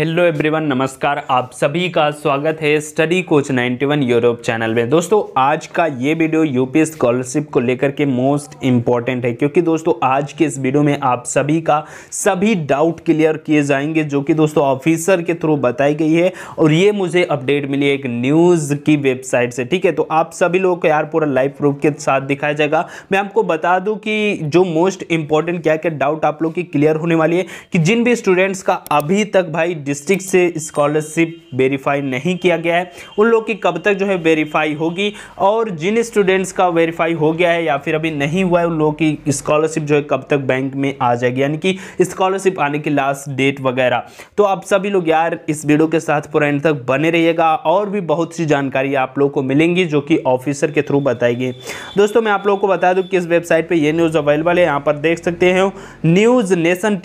hello everyone नमस्कार आप सभी का स्वागत है स्टडी कोच 91 यूरोप चैनल में दोस्तों आज का ये वीडियो यूपी स्कॉलरशिप को लेकर के मोस्ट इम्पॉर्टेंट है क्योंकि दोस्तों आज के इस वीडियो में आप सभी का सभी डाउट क्लियर किए जाएंगे जो कि दोस्तों ऑफिसर के थ्रू बताई गई है और ये मुझे अपडेट मिली एक न्यूज़ की वेबसाइट से ठीक है तो आप सभी लोगों को यार पूरा लाइव प्रूफ के साथ दिखाया जाएगा मैं आपको बता दूँ कि जो मोस्ट इम्पॉर्टेंट क्या क्या डाउट आप लोग की क्लियर होने वाली है कि जिन भी स्टूडेंट्स का अभी तक भाई डिस्ट्रिक्ट से स्कॉलरशिप वेरीफाई नहीं किया गया है उन लोग की कब तक जो है वेरीफाई होगी और जिन स्टूडेंट्स का वेरीफाई हो गया है या फिर अभी नहीं हुआ है उन लोगों की स्कॉलरशिप जो है कब तक बैंक में आ जाएगी यानी कि स्कॉलरशिप आने की लास्ट डेट वगैरह तो आप सभी लोग यार इस वीडियो के साथ पूरा एंड तक बने रहिएगा और भी बहुत सी जानकारी आप लोग को मिलेंगी जो कि ऑफिसर के थ्रू बताएगी दोस्तों मैं आप लोगों को बता दूँ कि इस वेबसाइट पर यह न्यूज़ अवेलेबल है यहाँ पर देख सकते हैं न्यूज़ नेशन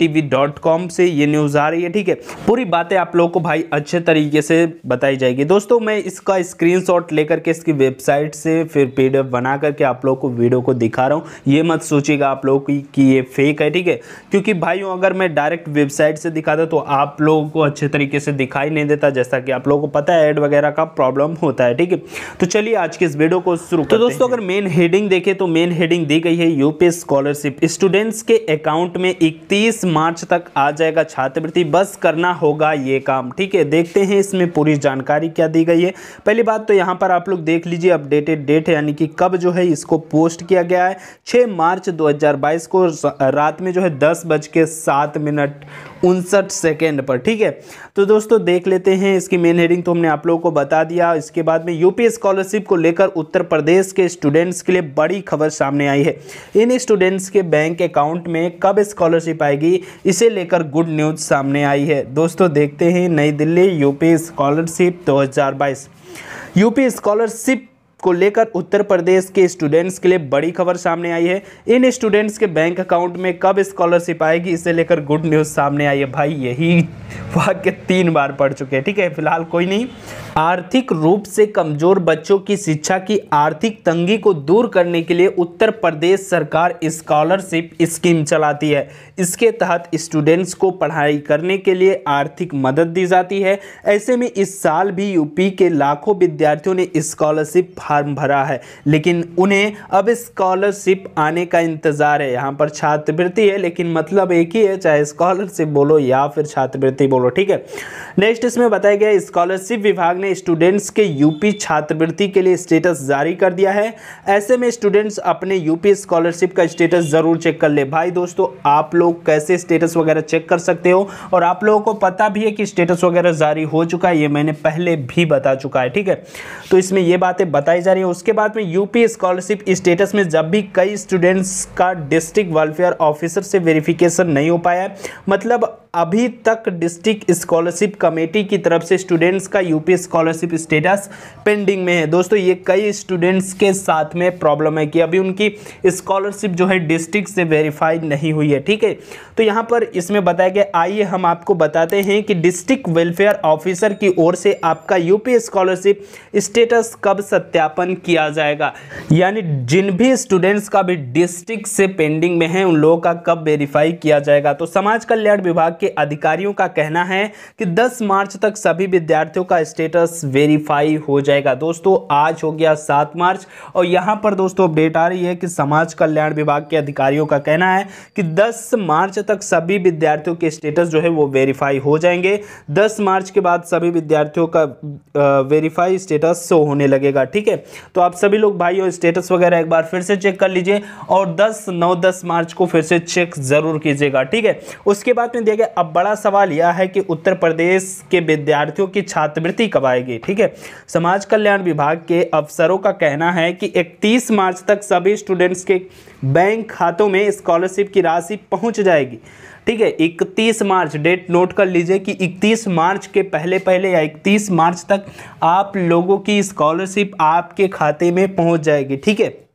से ये न्यूज़ आ रही है ठीक है पूरी सभी बातें आप लोगों को भाई अच्छे तरीके से बताई जाएगी दोस्तों मैं इसका स्क्रीनशॉट लेकर के इसकी वेबसाइट से फिर पीडीएफ बना करके आप लोगों को वीडियो को दिखा रहा हूँ ये मत सोचिएगा आप लोगों की कि ये फेक है ठीक है क्योंकि भाइयों अगर मैं डायरेक्ट वेबसाइट से दिखाता तो आप लोगों को अच्छे तरीके से दिखाई नहीं देता जैसा कि आप लोगों को पता है एड वगैरह का प्रॉब्लम होता है ठीक है तो चलिए आज के इस वीडियो को शुरू तो दोस्तों अगर मेन हेडिंग देखें तो मेन हेडिंग दी गई है यूपी स्कॉलरशिप स्टूडेंट्स के अकाउंट में इकतीस मार्च तक आ जाएगा छात्रवृत्ति बस करना होगा होगा ये काम ठीक है देखते हैं इसमें पूरी जानकारी क्या दी गई है पहली बात तो यहाँ पर आप लोग देख लीजिए अपडेटेड डेट है यानी कि कब जो है इसको पोस्ट किया गया है छः मार्च 2022 को रात में जो है दस बज के सात मिनट उनसठ सेकेंड पर ठीक है तो दोस्तों देख लेते हैं इसकी मेन हेडिंग तो हमने आप लोगों को बता दिया इसके बाद में यूपी स्कॉलरशिप को लेकर उत्तर प्रदेश के स्टूडेंट्स के लिए बड़ी खबर सामने आई है इन स्टूडेंट्स के बैंक अकाउंट में कब स्कॉलरशिप आएगी इसे लेकर गुड न्यूज़ सामने आई है दोस्तों देखते हैं नई दिल्ली यूपी स्कॉलरशिप दो यूपी स्कॉलरशिप को लेकर उत्तर प्रदेश के स्टूडेंट्स के लिए बड़ी खबर सामने आई है इन स्टूडेंट्स के बैंक अकाउंट में कब स्कॉलरशिप आएगी इसे लेकर गुड न्यूज़ सामने आई है भाई यही वाक्य तीन बार पढ़ चुके हैं ठीक है फिलहाल कोई नहीं आर्थिक रूप से कमजोर बच्चों की शिक्षा की आर्थिक तंगी को दूर करने के लिए उत्तर प्रदेश सरकार स्कॉलरशिप स्कीम चलाती है इसके तहत स्टूडेंट्स को पढ़ाई करने के लिए आर्थिक मदद दी जाती है ऐसे में इस साल भी यूपी के लाखों विद्यार्थियों ने स्कॉलरशिप फार्म भरा है लेकिन उन्हें अब स्कॉलरशिप आने का इंतज़ार है यहाँ पर छात्रवृत्ति है लेकिन मतलब एक ही है चाहे स्कॉलरशिप बोलो या फिर छात्रवृत्ति बोलो ठीक है नेक्स्ट इसमें बताया गया स्कॉलरशिप विभाग ने स्टूडेंट्स के यूपी छात्रवृत्ति के लिए स्टेटस जारी कर दिया है ऐसे में स्टूडेंट्स अपने यूपी स्कॉलरशिप का स्टेटस ज़रूर चेक कर ले भाई दोस्तों आप लोग कैसे स्टेटस वगैरह चेक कर सकते हो और आप लोगों को पता भी है कि स्टेटस वगैरह जारी हो चुका है ये मैंने पहले भी बता चुका है ठीक है तो इसमें ये बातें बताई बताई जा रही है उसके बाद में यूपी स्कॉलरशिप स्टेटस में जब भी कई स्टूडेंट्स का डिस्ट्रिक्ट वेलफेयर ऑफिसर से वेरिफिकेशन नहीं हो पाया मतलब अभी तक डिस्ट्रिक्ट स्कॉलरशिप कमेटी की तरफ से स्टूडेंट्स का यूपी स्कॉलरशिप स्टेटस पेंडिंग में है दोस्तों ये कई स्टूडेंट्स के साथ में प्रॉब्लम है कि अभी उनकी स्कॉलरशिप जो है डिस्ट्रिक्ट से वेरीफाइड नहीं हुई है ठीक है तो यहाँ पर इसमें बताया गया आइए हम आपको बताते हैं कि डिस्ट्रिक्ट वेलफेयर ऑफिसर की ओर से आपका यूपी स्कॉलरशिप स्टेटस कब सत्यापन किया जाएगा यानी जिन भी स्टूडेंट्स का भी डिस्ट्रिक्ट से पेंडिंग में है उन लोगों का कब वेरीफाई किया जाएगा तो समाज कल्याण विभाग के अधिकारियों का कहना है कि 10 मार्च तक सभी विद्यार्थियों का स्टेटस वेरीफाई हो जाएगा दोस्तों आज हो गया 7 मार्च और यहां पर दोस्तों अपडेट आ रही है कि समाज कल्याण विभाग के अधिकारियों का कहना है कि 10 मार्च तक सभी विद्यार्थियों के स्टेटस जो है वो वेरीफाई हो जाएंगे दस मार्च के बाद सभी विद्यार्थियों का वेरीफाई स्टेटस होने लगेगा ठीक है तो आप सभी लोग भाई स्टेटस वगैरह एक बार फिर से चेक कर लीजिए और दस नौ दस मार्च को फिर से चेक ज़रूर कीजिएगा ठीक है उसके बाद में दिया गया अब बड़ा सवाल यह है कि उत्तर प्रदेश के विद्यार्थियों की छात्रवृत्ति कब आएगी ठीक है समाज कल्याण विभाग के अफसरों का कहना है कि 31 मार्च तक सभी स्टूडेंट्स के बैंक खातों में स्कॉलरशिप की राशि पहुंच जाएगी ठीक है 31 मार्च डेट नोट कर लीजिए कि 31 मार्च के पहले पहले या 31 मार्च तक आप लोगों की स्कॉलरशिप आपके खाते में पहुंच जाएगी ठीक है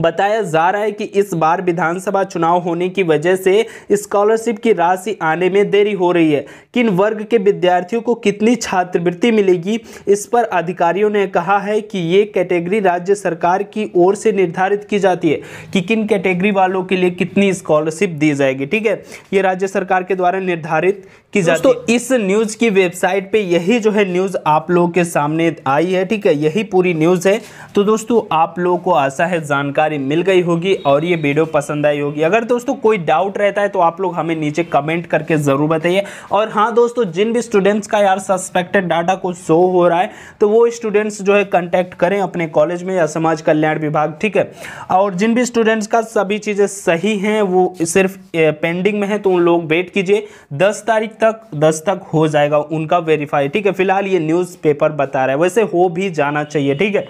बताया जा रहा है कि इस बार विधानसभा चुनाव होने की वजह से स्कॉलरशिप की राशि आने में देरी हो रही है किन वर्ग के विद्यार्थियों को कितनी छात्रवृत्ति मिलेगी इस पर अधिकारियों ने कहा है कि ये कैटेगरी राज्य सरकार की ओर से निर्धारित की जाती है कि किन कैटेगरी वालों के लिए कितनी स्कॉलरशिप दी जाएगी ठीक है ये राज्य सरकार के द्वारा निर्धारित की जाती है इस न्यूज़ की वेबसाइट पर यही जो है न्यूज़ आप लोगों के सामने आई है ठीक है यही पूरी न्यूज़ है तो दोस्तों आप लोगों को आशा है जानकारी मिल गई होगी और ये वीडियो पसंद आई होगी अगर दोस्तों कोई डाउट रहता है तो आप लोग हमें नीचे कमेंट करके ज़रूर बताइए और हाँ दोस्तों जिन भी स्टूडेंट्स का यार सस्पेक्टेड डाटा कुछ शो हो रहा है तो वो स्टूडेंट्स जो है कॉन्टेक्ट करें अपने कॉलेज में या समाज कल्याण विभाग ठीक है और जिन भी स्टूडेंट्स का सभी चीज़ें सही हैं वो सिर्फ पेंडिंग में है तो उन लोग वेट कीजिए दस तारीख तक दस तक हो जाएगा उनका वेरीफाई ठीक है फिलहाल ये न्यूज़ बता रहा है वैसे हो भी जाना चाहिए ठीक है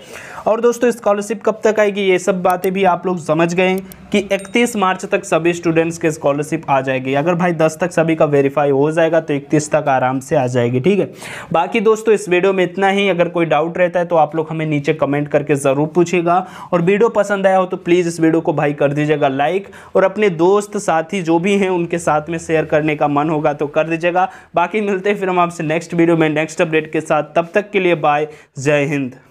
और दोस्तों स्कॉलरशिप कब तक आएगी ये सब सब बातें भी आप लोग समझ गए कि 31 मार्च तक सभी स्टूडेंट्स के स्कॉलरशिप आ जाएगी अगर भाई 10 तक सभी का वेरीफाई हो जाएगा तो 31 तक आराम से आ जाएगी ठीक है बाकी दोस्तों इस वीडियो में इतना ही अगर कोई डाउट रहता है तो आप लोग हमें नीचे कमेंट करके ज़रूर पूछेगा और वीडियो पसंद आया हो तो प्लीज़ इस वीडियो को भाई कर दीजिएगा लाइक और अपने दोस्त साथी जो भी हैं उनके साथ में शेयर करने का मन होगा तो कर दीजिएगा बाकी मिलते हैं फिर हम आपसे नेक्स्ट वीडियो में नेक्स्ट अपडेट के साथ तब तक के लिए बाय जय हिंद